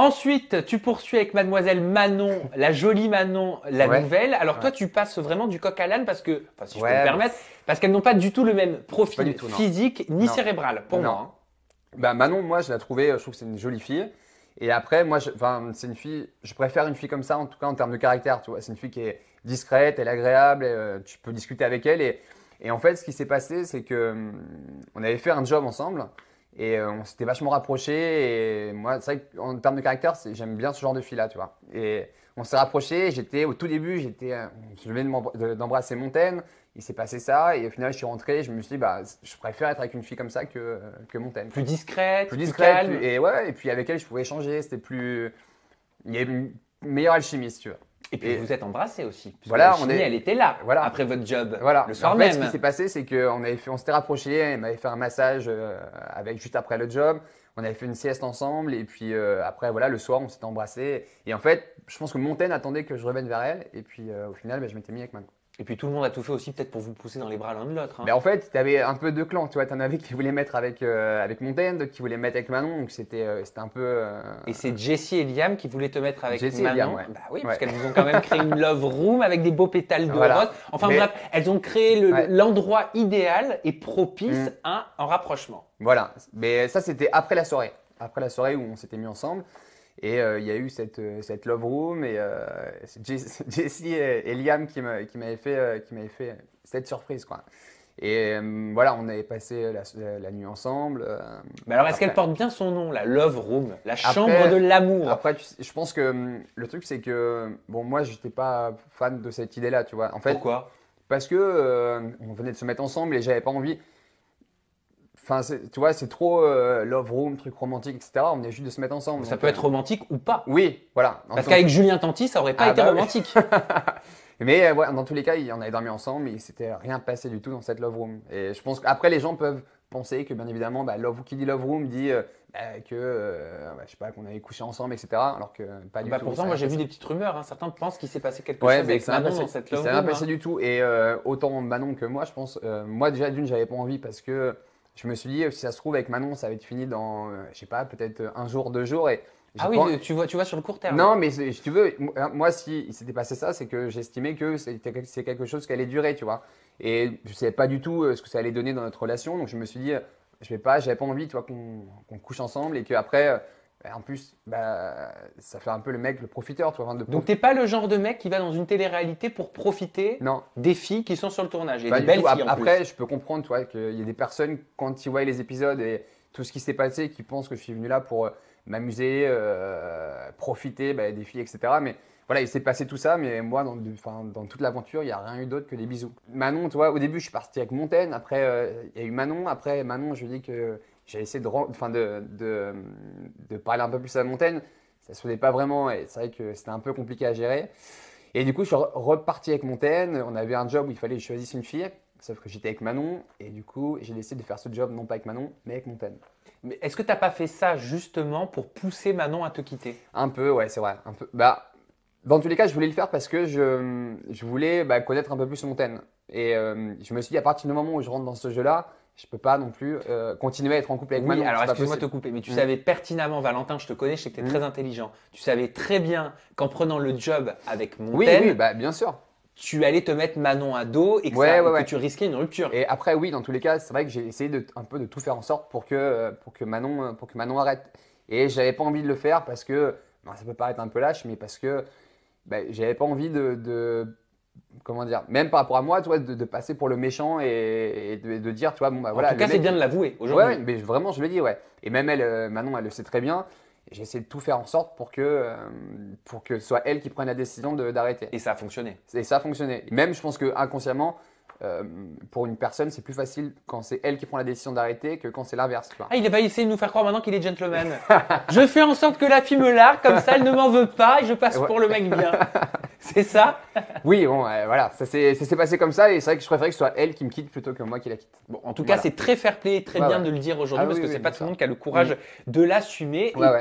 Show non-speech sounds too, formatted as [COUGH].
Ensuite, tu poursuis avec Mademoiselle Manon, la jolie Manon, la nouvelle. Alors toi, tu passes vraiment du coq à l'âne parce que, si je parce qu'elles n'ont pas du tout le même profil physique ni cérébral, pour moi. Hein. Bah, Manon, moi, je la trouve je trouve que c'est une jolie fille. Et après, moi, c'est une fille, je préfère une fille comme ça, en tout cas en termes de caractère, tu vois. C'est une fille qui est discrète, elle est agréable, euh, tu peux discuter avec elle. Et, en fait, ce qui s'est passé, c'est que hum, on avait fait un job ensemble. Et euh, on s'était vachement rapprochés. Et moi, c'est vrai qu'en termes de caractère, j'aime bien ce genre de fille-là, tu vois. Et on s'est rapprochés. J'étais au tout début, j'étais, je euh, venais d'embrasser Montaigne. Il s'est passé ça. Et au final, je suis rentré. Je me suis dit, bah, je préfère être avec une fille comme ça que, que Montaigne. Plus discrète, plus, discrète. Calme. et ouais, et puis avec elle, je pouvais échanger. C'était plus. Il y avait une meilleure alchimie, tu vois. Et puis vous êtes embrassé aussi. Parce voilà, que elle était là. Voilà. Après votre job. Voilà. Le soir même. ce qui s'est passé, c'est qu'on avait fait, on s'était rapprochés. Elle m'avait fait un massage euh, avec juste après le job. On avait fait une sieste ensemble et puis euh, après voilà le soir on s'était embrassés et en fait je pense que Montaigne attendait que je revienne vers elle et puis euh, au final ben, je m'étais mis avec ma et puis tout le monde a tout fait aussi peut-être pour vous pousser dans les bras l'un de l'autre. Mais hein. ben, en fait, tu avais un peu deux clans, tu vois, t'en avais qui voulaient mettre avec, euh, avec Montaigne, qui voulaient mettre avec Manon, donc c'était euh, c'était un peu... Euh, et c'est Jessie et Liam qui voulaient te mettre avec Jessie et Liam, Bah oui, parce qu'elles vous ont quand même créé une [LAUGHS] love room avec des beaux pétales de rose. Enfin bref, elles ont créé l'endroit idéal et propice mm. à un rapprochement. Voilà, mais ça c'était après la soirée. Après la soirée où on s'était mis ensemble. Et euh, il y a eu cette, euh, cette love room et c'est euh, Jessie [LAUGHS] et, Liam qui m'avaient fait, qui fait cette surprise. Quoi. Et voilà, on avait passé la, nuit ensemble. mais alors, est-ce qu'elle porte bien son nom, la Love Room, la chambre de l'amour Après, je pense que hum, le truc, c'est que, bon, moi, n'étais pas fan de cette idée-là, tu vois. En fait, Pourquoi Parce que on venait de se mettre ensemble et j'avais pas envie. Enfin, tu vois, c'est trop euh, love room, truc romantique, etc. On est juste de se mettre ensemble. Ça peut être euh, romantique ou pas. Oui, voilà. Parce qu'avec Julien Tanti, ça aurait pas ah été bah romantique. [LAUGHS] Mais euh, dans tous les cas, on avait dormi ensemble, et il s'était rien passé du tout dans cette love room. Et je pense qu'après, les gens peuvent penser que, bien évidemment, bah, love, qui dit love room dit bah, que, je sais pas, qu'on avait couché ensemble, etc. Alors que pas du tout. Pourtant, moi, j'ai vu des petites rumeurs. Hein. Certains pensent qu'il s'est passé quelque chose mais Manon dans cette love room. Ça n'a pas passé hein. du tout. Et autant Manon que moi, je pense, moi déjà, d'une, j'avais pas envie parce que je me suis dit, si ça se trouve, avec Manon, ça va être fini dans, euh, je sais pas, peut-être euh, un jour, deux jours. Et ah oui, tu, vois, tu vois sur le court terme. Non, mais si tu veux, euh, moi, si s'était passé ça, c'est que j'estimais que c'était quelque chose qui allait durer, tu vois. Et je ne savais pas du tout ce que ça allait donner dans notre relation. Donc, je me suis dit, je vais pas, j'avais pas envie, tu vois, qu'on couche ensemble et qu'après, en plus, bah, ça fait un peu le mec, le profiteur, toi. De Donc t'es pas le genre de mec qui va dans une télé-réalité pour profiter non. des filles qui sont sur le tournage. après, je peux comprendre, toi, qu'il y a des personnes quand ils voient les épisodes et tout ce qui s'est passé, qui pensent que je suis venu là pour euh, m'amuser, euh, profiter bah, des filles, etc. Mais voilà, il s'est passé tout ça, mais moi, dans, toute l'aventure, il n'y a rien eu d'autre que des bisous. Manon, tu vois, au début, je suis parti avec Montaigne, après, euh, il y a eu Manon, après, Manon, je lui ai dit que j'ai essayé de, enfin de, de, parler un peu plus à Montaigne. Ça ne sonnait pas vraiment et c'est vrai que c'était un peu compliqué à gérer. Et du coup, je suis reparti avec Montaigne. On avait un job où il fallait que je choisisse une fille, sauf que j'étais avec Manon. Et du coup, j'ai décidé de faire ce job non pas avec Manon, mais avec Montaigne. Mais est-ce que tu n'as pas fait ça justement pour pousser Manon à te quitter Un peu, ouais, c'est vrai. Un peu. Bah, dans tous les cas, je voulais le faire parce que je, je voulais bah, connaître un peu plus Montaigne. Et euh, je me suis dit, à partir du moment où je rentre dans ce jeu-là, je peux pas non plus euh, continuer à être en couple avec oui, Alors excuse-moi de te couper, mais tu mm. savais pertinemment, Valentin, je te connais, je sais que tu es mm. très intelligent. Tu savais très bien qu'en prenant le job avec Montaigne, bah, bien sûr. Tu allais te mettre Manon à dos et que, tu risquais une rupture. Et après, oui, dans tous les cas, c'est vrai que j'ai essayé de, un peu de tout faire en sorte pour que, euh, pour que, Manon, euh, pour que arrête. Et j'avais pas envie de le faire parce que, ça peut paraître un peu lâche, mais parce que bah, j'avais pas envie de comment dire, même par rapport à moi, tu vois, de, passer pour le méchant et, de, dire, tu vois, bon, bah voilà. En tout cas, c'est bien de l'avouer aujourd'hui. Ouais, mais vraiment, je le dis, ouais. Et même elle, euh, elle le sait très bien. J'ai essayé de tout faire en sorte pour que, euh, pour que ce soit elle qui prenne la décision d'arrêter. Et ça a fonctionné. Et ça a fonctionné. Même, je pense que inconsciemment, euh, pour une personne, c'est plus facile quand c'est elle qui prend la décision d'arrêter que quand c'est l'inverse. Ah, il va essayer de nous faire croire maintenant qu'il est gentleman. [LAUGHS] je fais en sorte que la fille me largue, comme ça, elle ne m'en veut pas et je passe pour le mec bien. [LAUGHS] [LAUGHS] C'est ça Oui, bon, euh, voilà, ça s'est passé comme ça et c'est vrai que je préférais que ce soit elle qui me quitte plutôt que moi qui la quitte. Bon, en tout cas, c'est très fair play, très bien de le dire aujourd'hui ah parce que c'est pas tout le monde qui a le courage de l'assumer. Ouais,